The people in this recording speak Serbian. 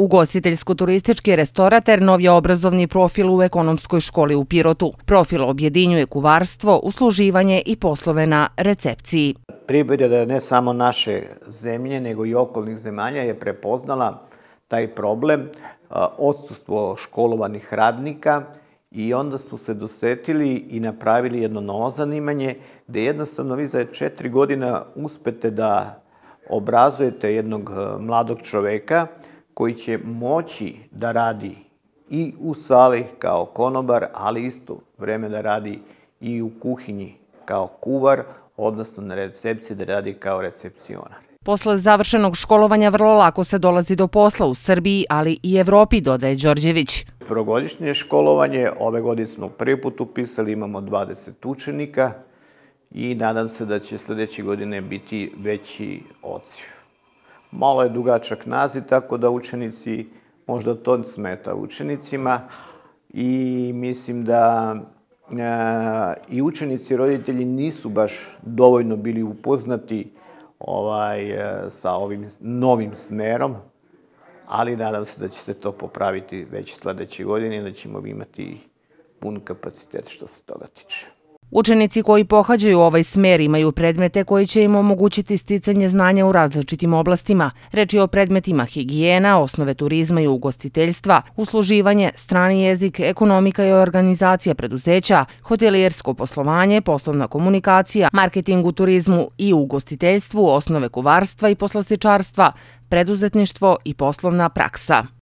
Ugostiteljsko-turistički restorater nov je obrazovni profil u ekonomskoj školi u Pirotu. Profil objedinjuje kuvarstvo, usluživanje i poslove na recepciji. Privreda ne samo naše zemlje, nego i okolnih zemalja je prepoznala taj problem, odsustvo školovanih radnika i onda smo se dosetili i napravili jedno novo zanimanje gde jednostavno vi za četiri godina uspete da obrazujete jednog mladog čoveka koji će moći da radi i u sali kao konobar, ali isto vreme da radi i u kuhinji kao kuvar, odnosno na recepciji da radi kao recepcionar. Posle završenog školovanja vrlo lako se dolazi do posla u Srbiji, ali i Evropi, dodaje Đorđević. Prvogodišnje školovanje, ove godine smo prvi put upisali, imamo 20 učenika i nadam se da će sledeće godine biti veći odziv malo je dugačak naziv, tako da učenici, možda to smeta učenicima i mislim da e, i učenici i roditelji nisu baš dovoljno bili upoznati ovaj, e, sa ovim novim smerom, ali nadam se da će se to popraviti već sledeće godine i da ćemo imati pun kapacitet što se toga tiče. Učenici koji pohađaju ovaj smer imaju predmete koji će im omogućiti sticanje znanja u različitim oblastima. Reč je o predmetima higijena, osnove turizma i ugostiteljstva, usluživanje, strani jezik, ekonomika i organizacija preduzeća, hotelijersko poslovanje, poslovna komunikacija, marketing u turizmu i ugostiteljstvu, osnove kuvarstva i poslastičarstva, preduzetništvo i poslovna praksa.